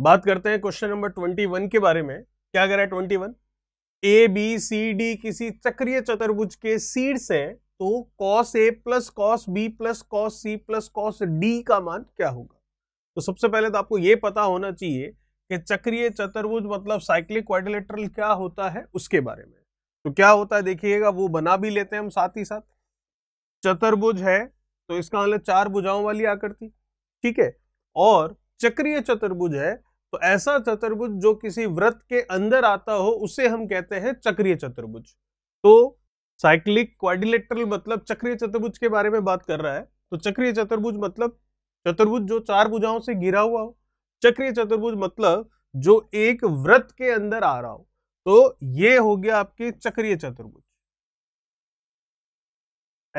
बात करते हैं क्वेश्चन नंबर ट्वेंटी वन के बारे में क्या कह रहा है twenty one A B C D किसी चक्रीय चतुर्भुज के सीड्स हैं तो cos A plus cos B plus cos C plus cos D का मान क्या होगा तो सबसे पहले तो आपको यह पता होना चाहिए कि चक्रीय चतुर्भुज मतलब साइक्लिक क्वाड्रिलेटरल क्या होता है उसके बारे में तो क्या होता है देखिएगा वो बना भी लेते हैं हम साथ ही साथ चतुर्भुज है तो इसका मतलब चार भुजाओं वाली आकृति ठीक है और चक्रीय चतुर्भुज है तो ऐसा चतुर्भुज जो किसी व्रत के अंदर आता हो उसे हम कहते हैं चक्रीय चतुर्भुज तो साइक्लिक क्वाडिलेटरल मतलब चक्रीय चतुर्भुज के बारे में बात कर रहा है तो चक्रीय चतुर्भुज मतलब चतुर्भुज जो चार भुजाओं से घिरा हुआ हो चक्रीय चतुर्भुज मतलब जो एक व्रत के अंदर आ रहा हो तो ये हो गया आपके चक्रीय चतुर्भुज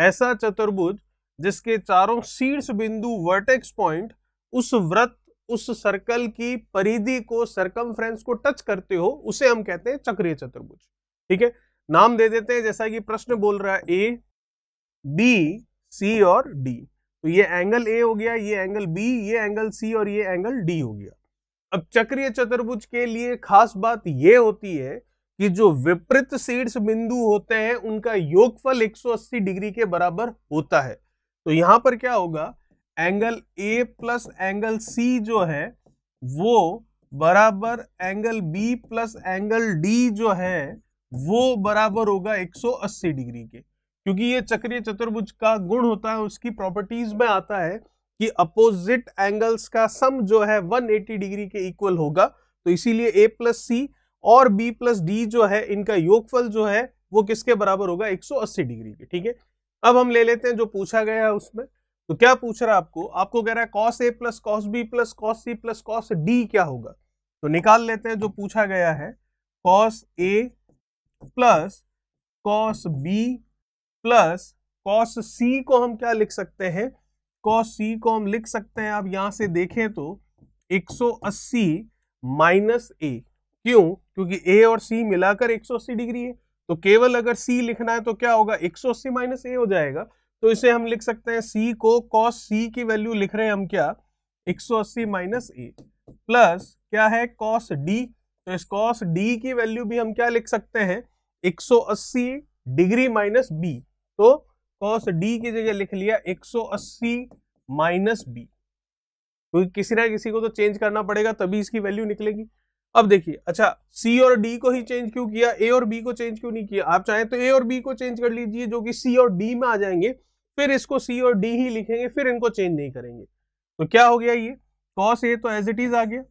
ऐसा चतुर्भुज जिसके चारों शीर्ष बिंदु वर्टेक्स पॉइंट उस व्रत उस सर्कल की परिधि को सर्कम को टच करते हो उसे हम कहते हैं चक्रीय चतुर्भुज ठीक है नाम दे देते हैं जैसा कि प्रश्न बोल रहा है ए बी सी और डी तो ये एंगल ए हो गया ये एंगल बी ये एंगल सी और ये एंगल डी हो गया अब चक्रीय चतुर्भुज के लिए खास बात यह होती है कि जो विपरीत शीर्ष बिंदु होते हैं उनका योगफल 180 डिग्री के बराबर होता है तो यहां पर क्या होगा angle A plus angle C जो है वो बराबर angle B plus angle D जो है वो बराबर होगा 180 डिग्री के क्योंकि ये चक्रीय चतुर्भुज का गुण होता है उसकी प्रॉपर्टीज में आता है कि अपोजिट एंगल्स का सम जो है 180 डिग्री के इक्वल होगा तो इसीलिए ए प्लस सी और बी प्लस डी जो है इनका योगफल जो है वो किसके बराबर होगा 180 डिग्री के ठीक है अब हम ले लेते हैं जो पूछा गया है उसमें तो क्या पूछ रहा है आपको आपको कह रहा है cos A plus cos B plus cos C plus cos D क्या होगा तो निकाल लेते हैं जो पूछा गया है cos A plus cos B plus cos C को हम क्या लिख सकते हैं कॉस सी को हम लिख सकते हैं आप यहां से देखें तो 180 माइनस ए क्यों क्योंकि ए और सी मिलाकर 180 डिग्री है तो केवल अगर सी लिखना है तो क्या होगा 180 माइनस ए हो जाएगा तो इसे हम लिख सकते हैं सी को कॉस सी की वैल्यू लिख रहे हैं हम क्या 180 सौ अस्सी माइनस ए प्लस क्या है कॉस डी तो इस कॉस डी की वैल्यू भी हम क्या लिख सकते हैं 180 डिग्री माइनस बी तो कॉस डी की जगह लिख लिया 180 सौ अस्सी माइनस बी क्योंकि किसी ना किसी को तो चेंज करना पड़ेगा तभी इसकी वैल्यू निकलेगी अब देखिए अच्छा सी और डी को ही चेंज क्यों किया ए और बी को चेंज क्यों नहीं किया आप चाहें तो ए और बी को चेंज कर लीजिए जो कि सी और डी में आ जाएंगे फिर इसको सी और डी ही लिखेंगे फिर इनको चेंज नहीं करेंगे तो क्या हो गया ये कॉस ए तो एज इट इज आ गया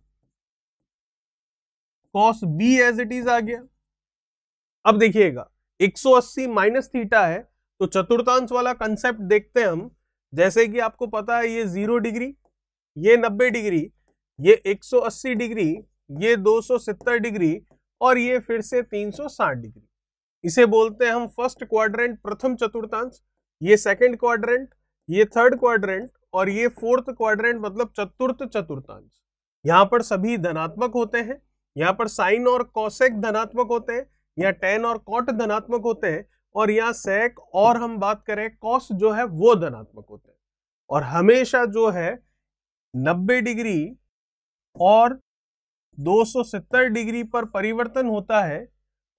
cos B as it is आ गया अब देखिएगा 180 माइनस थीटा है तो चतुर्थांश वाला कंसेप्ट देखते हैं हम जैसे कि आपको पता है ये जीरो डिग्री ये नब्बे डिग्री ये 180 डिग्री ये 270 डिग्री और ये फिर से 360 डिग्री इसे बोलते हैं हम फर्स्ट क्वाड्रेंट प्रथम चतुर्थांश ये सेकेंड क्वाड्रेंट ये थर्ड क्वाड्रेंट और ये फोर्थ क्वाड्रेंट मतलब चतुर्थ चतुर्थांश यहाँ पर सभी धनात्मक होते हैं यहाँ पर साइन और कॉशेक धनात्मक होते हैं या टेन और कॉट धनात्मक होते हैं और यहाँ सेक और हम बात करें कॉस जो है वो धनात्मक होते हैं और हमेशा जो है 90 डिग्री और 270 डिग्री पर परिवर्तन होता है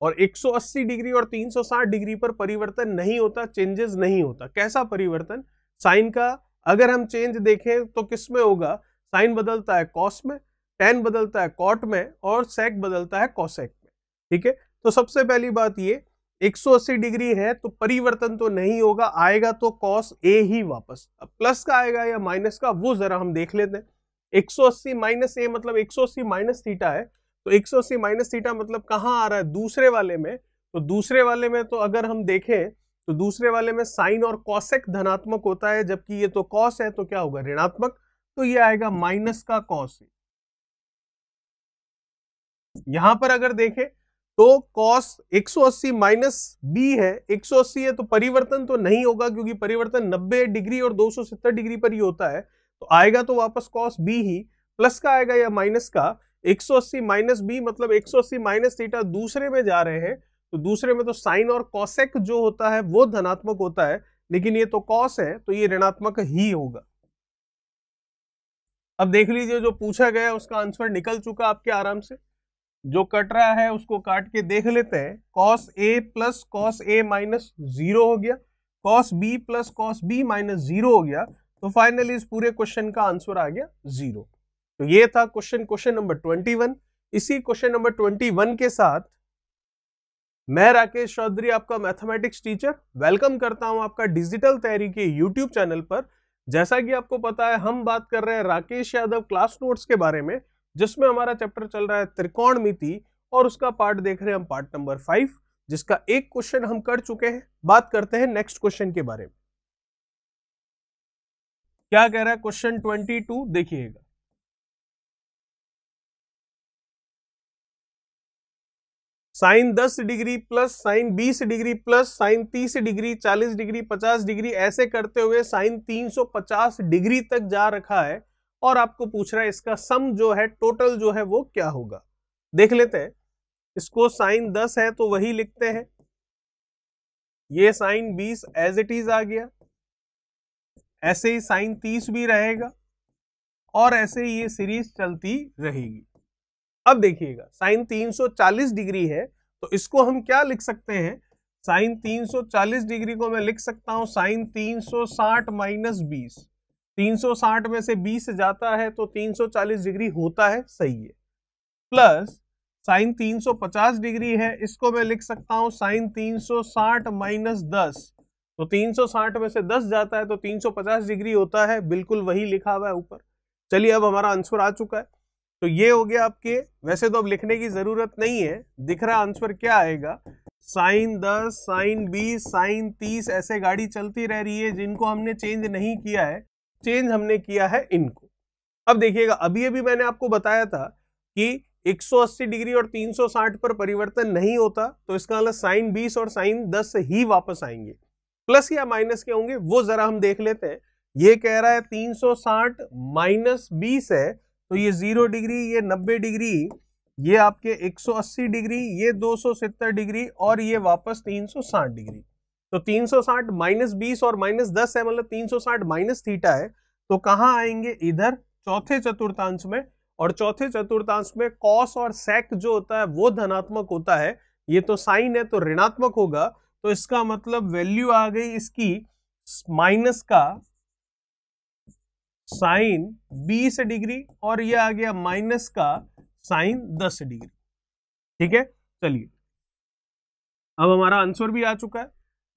और 180 डिग्री और 360 डिग्री पर परिवर्तन नहीं होता चेंजेस नहीं होता कैसा परिवर्तन साइन का अगर हम चेंज देखें तो किस में होगा साइन बदलता है कॉस में टेन बदलता है कॉट में और सेक बदलता है कॉसेक में ठीक है तो सबसे पहली बात ये 180 डिग्री है तो परिवर्तन तो नहीं होगा आएगा तो कॉस ए ही वापस अब प्लस का आएगा या माइनस का वो जरा हम देख लेते हैं 180 माइनस ए मतलब 180 माइनस थीटा है तो 180 माइनस थीटा मतलब कहाँ आ रहा है दूसरे वाले में तो दूसरे वाले में तो अगर हम देखें तो दूसरे वाले में साइन और कॉसेक धनात्मक होता है जबकि ये तो कॉस है तो क्या होगा ऋणात्मक तो ये आएगा माइनस का कॉस यहां पर अगर देखें तो कॉस 180 माइनस बी है 180 है तो परिवर्तन तो नहीं होगा क्योंकि परिवर्तन 90 डिग्री और 270 डिग्री पर ही होता है तो आएगा तो वापस कॉस बी ही प्लस का आएगा या माइनस का 180 माइनस बी मतलब 180 माइनस थीटा दूसरे में जा रहे हैं तो दूसरे में तो साइन और कॉसेक जो होता है वो धनात्मक होता है लेकिन ये तो कॉस है तो ये ऋणात्मक ही होगा अब देख लीजिए जो पूछा गया उसका आंसर निकल चुका आपके आराम से जो कट रहा है उसको काट के देख लेते हैं cos A plus cos A minus zero हो गया cos B plus cos B minus zero हो गया तो फाइनली इस पूरे क्वेश्चन का आंसर आ गया जीरो तो ये था question question number twenty one इसी क्वेश्चन नंबर ट्वेंटी वन के साथ मैं राकेश चौधरी आपका मैथमेटिक्स टीचर वेलकम करता हूं आपका डिजिटल तैयारी के यूट्यूब चैनल पर जैसा कि आपको पता है हम बात कर रहे हैं राकेश यादव क्लास नोट्स के बारे में जिसमें हमारा चैप्टर चल रहा है त्रिकोण और उसका पार्ट देख रहे हैं हम पार्ट नंबर फाइव जिसका एक क्वेश्चन हम कर चुके हैं बात करते हैं नेक्स्ट क्वेश्चन के बारे में क्या कह रहा है क्वेश्चन ट्वेंटी टू देखिएगा साइन दस डिग्री प्लस साइन बीस डिग्री प्लस साइन तीस डिग्री चालीस डिग्री पचास डिग्री ऐसे करते हुए साइन तीन सौ पचास डिग्री तक जा रखा है और आपको पूछ रहा है इसका सम जो है टोटल जो है वो क्या होगा देख लेते हैं इसको साइन दस है तो वही लिखते हैं ये साइन बीस एज इट इज आ गया ऐसे ही साइन तीस भी रहेगा और ऐसे ही ये सीरीज चलती रहेगी अब देखिएगा साइन 340 डिग्री है तो इसको हम क्या लिख सकते हैं साइन 340 डिग्री को मैं लिख सकता हूं साइन 360 माइनस बीस तीन में से 20 जाता है तो 340 डिग्री होता है सही है प्लस साइन 350 डिग्री है इसको मैं लिख सकता हूं साइन 360 माइनस दस तो 360 में से 10 जाता है तो 350 डिग्री होता है बिल्कुल वही लिखा हुआ है ऊपर चलिए अब हमारा आंसर आ चुका है तो ये हो गया आपके वैसे तो अब लिखने की ज़रूरत नहीं है दिख रहा आंसर क्या आएगा साइन दस साइन बीस साइन तीस ऐसे गाड़ी चलती रह रही है जिनको हमने चेंज नहीं किया है चेंज हमने किया है इनको अब देखिएगा अभी अभी मैंने आपको बताया था कि 180 डिग्री और 360 पर परिवर्तन नहीं होता तो इसका मतलब साइन 20 और साइन 10 ही वापस आएंगे प्लस या माइनस के होंगे वो जरा हम देख लेते हैं ये कह रहा है 360 माइनस 20 है तो ये जीरो डिग्री ये नब्बे डिग्री ये आपके 180 डिग्री ये 270 डिग्री और ये वापस 360 डिग्री तो 360 सौ साठ माइनस बीस और माइनस दस है मतलब 360 सौ साठ माइनस थीटा है तो कहाँ आएंगे इधर चौथे चतुर्थांश में और चौथे चतुर्थांश में कॉस और सेक जो होता है वो धनात्मक होता है ये तो साइन है तो ऋणात्मक होगा तो इसका मतलब वैल्यू आ गई इसकी माइनस का साइन बीस डिग्री और ये आ गया माइनस का साइन दस डिग्री ठीक है चलिए अब हमारा आंसर भी आ चुका है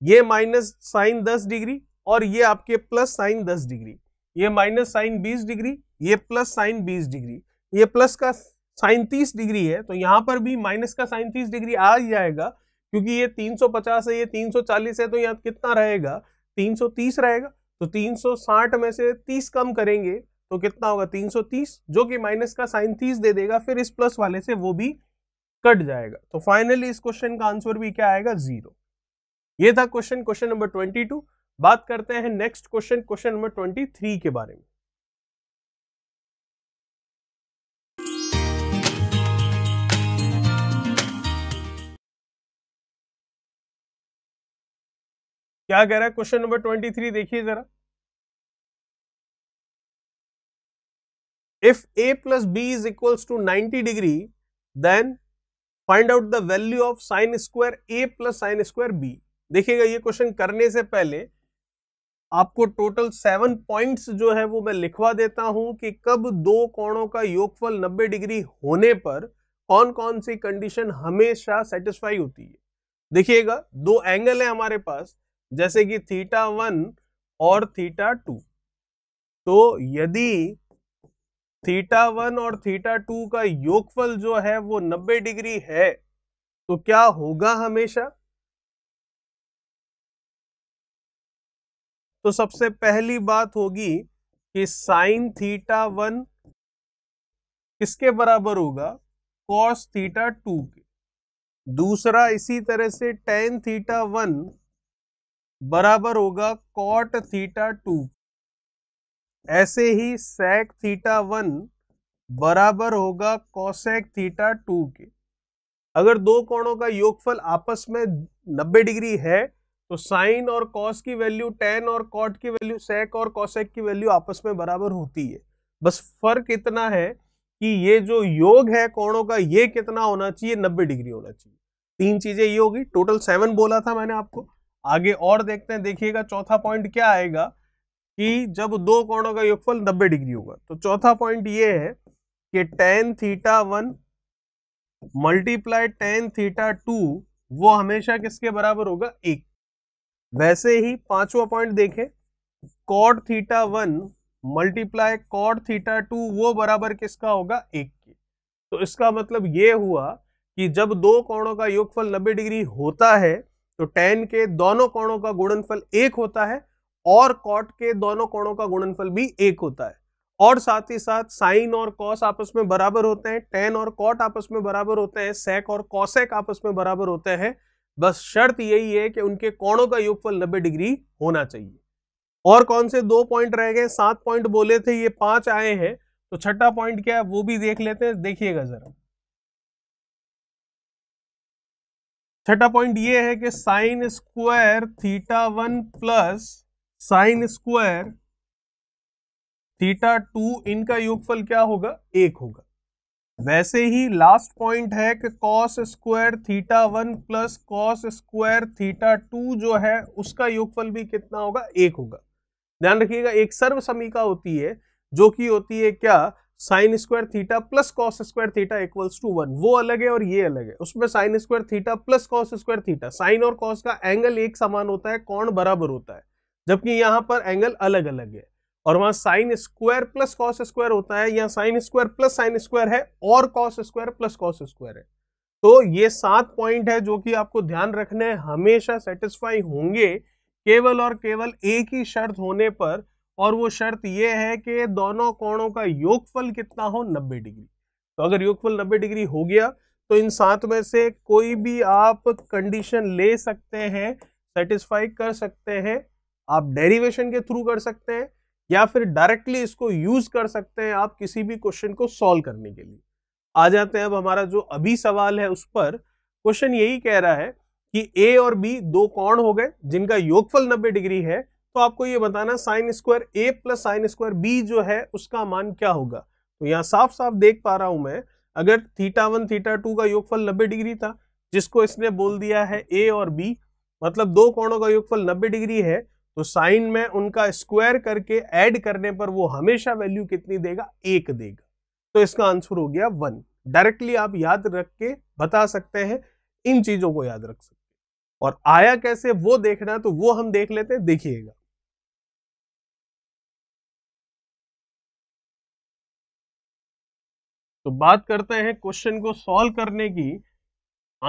ये माइनस साइन दस डिग्री और ये आपके प्लस साइन दस डिग्री ये माइनस साइन बीस डिग्री ये प्लस साइन बीस डिग्री ये प्लस का साइन तीस डिग्री है तो यहां पर भी माइनस का साइन तीस डिग्री आ जाएगा क्योंकि ये 350 है ये 340 है तो यहाँ कितना रहेगा 330 रहेगा तो 360 में से 30 कम करेंगे तो कितना होगा 330 जो कि माइनस का साइन 30 दे देगा फिर इस प्लस वाले से वो भी कट जाएगा तो फाइनली इस क्वेश्चन का आंसर भी क्या आएगा जीरो ये था क्वेश्चन क्वेश्चन नंबर 22 बात करते हैं नेक्स्ट क्वेश्चन क्वेश्चन नंबर 23 के बारे में क्या कह रहा है क्वेश्चन नंबर ट्वेंटी थ्री देखिए जरा if A plus B is equals to ninety degree then find out the value of sine square A plus sine square B देखिएगा ये क्वेश्चन करने से पहले आपको टोटल सेवन पॉइंट्स जो है वो मैं लिखवा देता हूं कि कब दो कोणों का योगफल 90 डिग्री होने पर कौन कौन सी कंडीशन हमेशा सेटिस्फाई होती है देखिएगा दो एंगल है हमारे पास जैसे कि थीटा वन और थीटा टू तो यदि थीटा वन और थीटा टू का योगफल जो है वो 90 डिग्री है तो क्या होगा हमेशा तो सबसे पहली बात होगी कि साइन थीटा वन किसके बराबर होगा कॉस थीटा टू के दूसरा इसी तरह से टेन थीटा वन बराबर होगा कॉट थीटा टू ऐसे ही सेक थीटा वन बराबर होगा कॉसेक थीटा टू के अगर दो कोणों का योगफल आपस में 90 डिग्री है तो साइन और कॉस की वैल्यू टेन और कॉट की वैल्यू सेक और कॉसेक की वैल्यू आपस में बराबर होती है बस फर्क इतना है कि ये जो योग है कोणों का ये कितना होना चाहिए 90 डिग्री होना चाहिए तीन चीजें ये होगी टोटल सेवन बोला था मैंने आपको आगे और देखते हैं देखिएगा चौथा पॉइंट क्या आएगा कि जब दो कोणों का योगफल 90 डिग्री होगा तो चौथा पॉइंट ये है कि tan theta one multiply tan theta two वो हमेशा किसके बराबर होगा एक वैसे ही पांचवा पॉइंट देखें cot theta one multiply cot theta two वो बराबर किसका होगा एक के तो इसका मतलब ये हुआ कि जब दो कोणों का योगफल 90 डिग्री होता है तो टेन के दोनों कोणों का गुणनफल एक होता है और कॉट के दोनों कोणों का गुणनफल भी एक होता है और साथ ही साथ साइन और कॉस आपस में बराबर होते हैं टेन और कॉट आपस में बराबर होते हैं सेक और कॉसेक आपस में बराबर होते हैं बस शर्त यही है कि उनके कोणों का योगफल 90 डिग्री होना चाहिए और कौन से दो पॉइंट रह गए सात पॉइंट बोले थे ये पांच आए हैं तो छठा पॉइंट क्या है वो भी देख लेते हैं देखिएगा जरा छठा पॉइंट ये है कि sine square theta one plus sine square theta two इनका योगफल क्या होगा एक होगा वैसे ही लास्ट पॉइंट है कि cos square theta one plus cos square theta two जो है उसका योगफल भी कितना होगा एक होगा ध्यान रखिएगा एक सर्व समीका होती है जो कि होती है क्या sine square theta plus cos square theta equals to one वो अलग है और ये अलग है उसमें sine square theta plus cos square theta sine और कॉस का एंगल एक समान होता है कौन बराबर होता है जबकि यहाँ पर एंगल अलग अलग है और वहां sine square plus cos square होता है या sine square plus sine square है और cos square plus cos square है तो ये सात पॉइंट है जो कि आपको ध्यान रखना है हमेशा सेटिस्फाई होंगे केवल और केवल एक ही शर्त होने पर और वो शर्त ये है कि दोनों कोणों का योगफल कितना हो 90 डिग्री तो अगर योगफल 90 डिग्री हो गया तो इन सात में से कोई भी आप कंडीशन ले सकते हैं सेटिस्फाई कर सकते हैं आप डेरिवेशन के थ्रू कर सकते हैं या फिर डायरेक्टली इसको यूज कर सकते हैं आप किसी भी क्वेश्चन को सॉल्व करने के लिए आ जाते हैं अब हमारा जो अभी सवाल है उस पर क्वेश्चन यही कह रहा है कि ए और बी दो कौन हो गए जिनका योगफल 90 डिग्री है तो आपको ये बताना sine square A plus sine square B जो है उसका मान क्या होगा तो यहाँ साफ साफ देख पा रहा हूं मैं अगर थीटा वन थीटा टू का योगफल नब्बे डिग्री था जिसको इसने बोल दिया है ए और बी मतलब दो कोणों का योगफल नब्बे डिग्री है तो साइन में उनका स्क्वायर करके ऐड करने पर वो हमेशा वैल्यू कितनी देगा एक देगा तो इसका आंसर हो गया वन डायरेक्टली आप याद रख के बता सकते हैं इन चीजों को याद रख सकते हैं और आया कैसे वो देखना तो वो हम देख लेते हैं देखिएगा तो बात करते हैं क्वेश्चन को सॉल्व करने की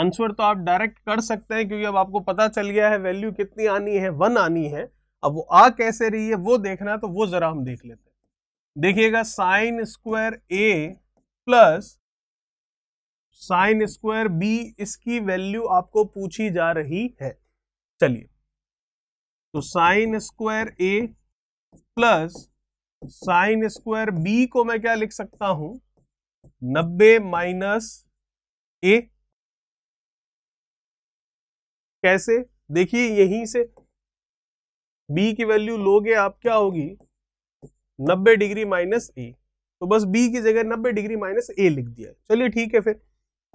आंसर तो आप डायरेक्ट कर सकते हैं क्योंकि अब आपको पता चल गया है वैल्यू कितनी आनी है वन आनी है अब वो आ कैसे रही है वो देखना तो वो जरा हम देख लेते हैं देखिएगा sine square A plus sine square B इसकी वैल्यू आपको पूछी जा रही है चलिए तो sine square A plus sine square B को मैं क्या लिख सकता हूं नब्बे माइनस ए कैसे देखिए यहीं से बी की वैल्यू लोगे आप क्या होगी नब्बे डिग्री माइनस ए तो बस बी की जगह नब्बे डिग्री माइनस ए लिख दिया चलिए ठीक है फिर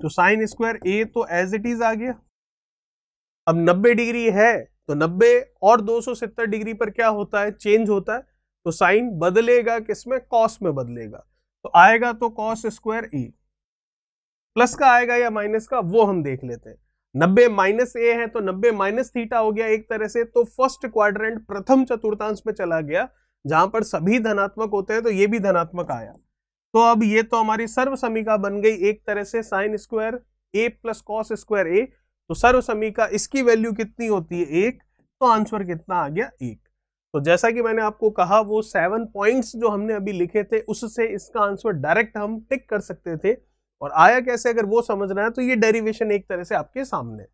तो साइन स्क्वायर ए तो एज इट इज आ गया अब नब्बे डिग्री है तो नब्बे और दो सौ सत्तर डिग्री पर क्या होता है चेंज होता है तो साइन बदलेगा किसमें कॉस में बदलेगा तो आएगा तो कॉस स्क्वायर ई प्लस का आएगा या माइनस का वो हम देख लेते हैं नब्बे माइनस ए है तो नब्बे माइनस थीटा हो गया एक तरह से तो फर्स्ट क्वाड्रेंट प्रथम चतुर्थांश में चला गया जहां पर सभी धनात्मक होते हैं तो ये भी धनात्मक आया तो अब ये तो हमारी सर्व समीका बन गई एक तरह से sine square A plus cos square A तो सर्व समीका इसकी वैल्यू कितनी होती है एक तो आंसर कितना आ गया एक तो जैसा कि मैंने आपको कहा वो सेवन पॉइंट्स जो हमने अभी लिखे थे उससे इसका आंसर डायरेक्ट हम टिक कर सकते थे और आया कैसे अगर वो समझना है तो ये डेरिवेशन एक तरह से आपके सामने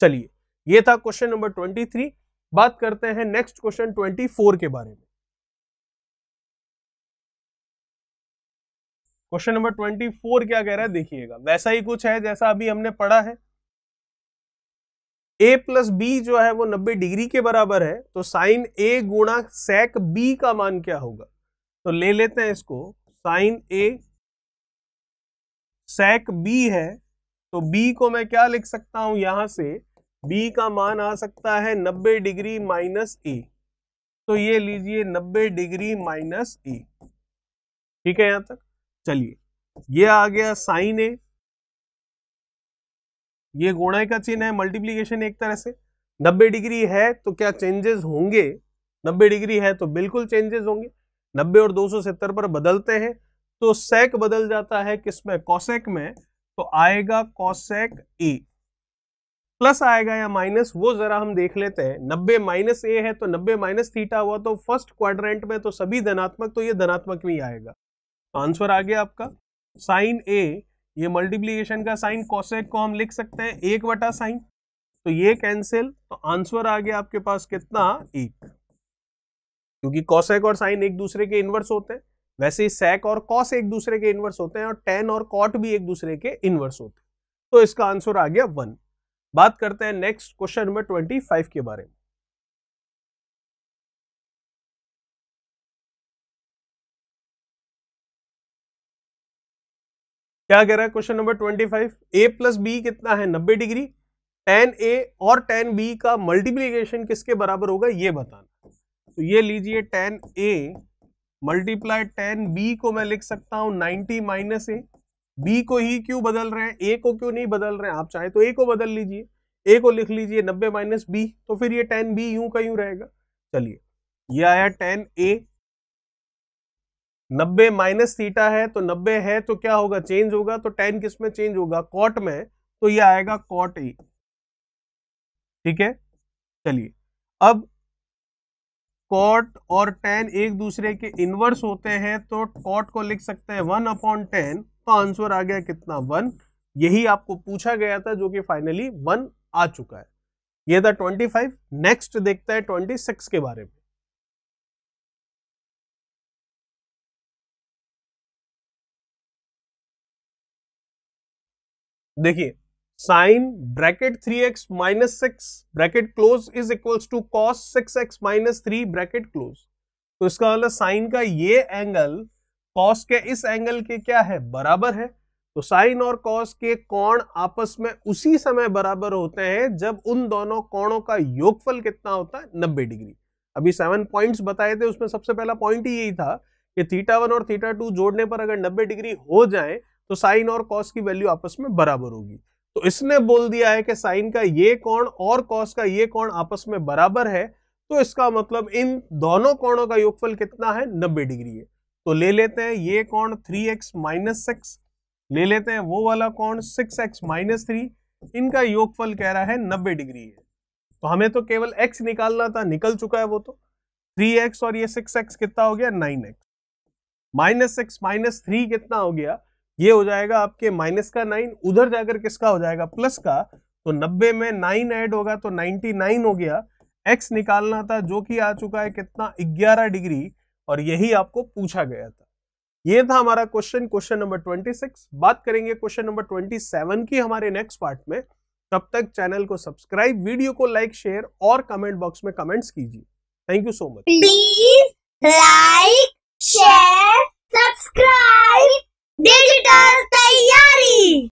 चलिए ये था क्वेश्चन नंबर ट्वेंटी थ्री बात करते हैं नेक्स्ट क्वेश्चन ट्वेंटी फोर के बारे में क्वेश्चन नंबर ट्वेंटी फोर क्या कह रहा है देखिएगा वैसा ही कुछ है जैसा अभी हमने पढ़ा है ए प्लस बी जो है वो 90 डिग्री के बराबर है तो साइन ए गुणा सेक बी का मान क्या होगा तो ले लेते हैं इसको साइन ए सेक बी है तो बी को मैं क्या लिख सकता हूं यहां से बी का मान आ सकता है 90 डिग्री माइनस ए तो ये लीजिए 90 डिग्री माइनस ए ठीक है यहां तक चलिए ये आ गया साइन ए ये गुणाई का चिन्ह है मल्टीप्लीकेशन एक तरह से नब्बे डिग्री है तो क्या चेंजेस होंगे नब्बे डिग्री है तो बिल्कुल चेंजेस होंगे नब्बे और 270 पर बदलते हैं तो सेक बदल जाता है किसमें कॉसेक में तो आएगा कॉसेक ए प्लस आएगा या माइनस वो जरा हम देख लेते हैं नब्बे माइनस ए है तो नब्बे माइनस थीटा हुआ तो फर्स्ट क्वाड्रेंट में तो सभी धनात्मक तो ये धनात्मक में ही आएगा आंसर तो आ गया आपका साइन ए ये मल्टीप्लीकेशन का साइन कॉसेक को हम लिख सकते हैं एक वटा साइन तो ये कैंसिल तो आंसर आ गया आपके पास कितना एक क्योंकि कॉसेक और साइन एक दूसरे के इन्वर्स होते हैं वैसे ही सेक और कॉस एक दूसरे के इन्वर्स होते हैं और टेन और कॉट भी एक दूसरे के इन्वर्स होते हैं तो इसका आंसर आ गया वन बात करते हैं next question number twenty five के बारे में क्या कह रहा है question number twenty five A plus B कितना है नब्बे डिग्री टेन ए और टेन बी का मल्टीप्लीकेशन किसके बराबर होगा ये बताना तो ये लीजिए tan A multiply tan B को मैं लिख सकता हूं नाइन्टी माइनस ए बी को ही क्यों बदल रहे हैं ए को क्यों नहीं बदल रहे हैं आप चाहे तो ए को बदल लीजिए ए को लिख लीजिए नब्बे माइनस बी तो फिर ये टेन बी यूं का यूं रहेगा चलिए ये आया टेन ए नब्बे माइनस थीटा है तो नब्बे है तो क्या होगा चेंज होगा तो टेन किस में चेंज होगा कॉट में तो ये आएगा कॉट ई ठीक है चलिए अब कॉट और टेन एक दूसरे के इनवर्स होते हैं तो कॉट को लिख सकते हैं वन अपॉन टेन तो आंसर आ गया कितना वन यही आपको पूछा गया था जो कि फाइनली वन आ चुका है ये था ट्वेंटी फाइव नेक्स्ट देखता है ट्वेंटी सिक्स के बारे में देखिए sine bracket three x minus six bracket close is equals to cos six x minus three bracket close तो इसका मतलब साइन का ये एंगल कॉस के इस एंगल के क्या है बराबर है तो साइन और कॉस के कोण आपस में उसी समय बराबर होते हैं जब उन दोनों कोणों का योगफल कितना होता है नब्बे डिग्री अभी सेवन पॉइंट्स बताए थे उसमें सबसे पहला पॉइंट ही यही था कि थीटा वन और थीटा टू जोड़ने पर अगर नब्बे डिग्री हो जाए तो साइन और कॉस की वैल्यू आपस में बराबर होगी तो इसने बोल दिया है कि साइन का ये कोण और कॉस का ये कोण आपस में बराबर है तो इसका मतलब इन दोनों कोणों का योगफल कितना है नब्बे डिग्री है तो ले लेते हैं ये कोण थ्री एक्स माइनस सिक्स ले लेते हैं वो वाला कोण सिक्स एक्स माइनस थ्री इनका योगफल कह रहा है नब्बे डिग्री है तो हमें तो केवल x निकालना था निकल चुका है वो तो 3x और ये 6x कितना हो गया 9x x minus six minus three कितना हो गया ये हो जाएगा आपके माइनस का नाइन उधर जाकर किसका हो जाएगा प्लस का तो नब्बे में नाइन ऐड होगा तो नाइनटी नाइन हो गया एक्स निकालना था जो कि आ चुका है कितना ग्यारह डिग्री और यही आपको पूछा गया था ये था हमारा question question number twenty six बात करेंगे क्वेश्चन नंबर ट्वेंटी सेवन की हमारे नेक्स्ट पार्ट में तब तक चैनल को सब्सक्राइब वीडियो को लाइक शेयर और कमेंट बॉक्स में कमेंट्स कीजिए thank you so much please like share subscribe digital तैयारी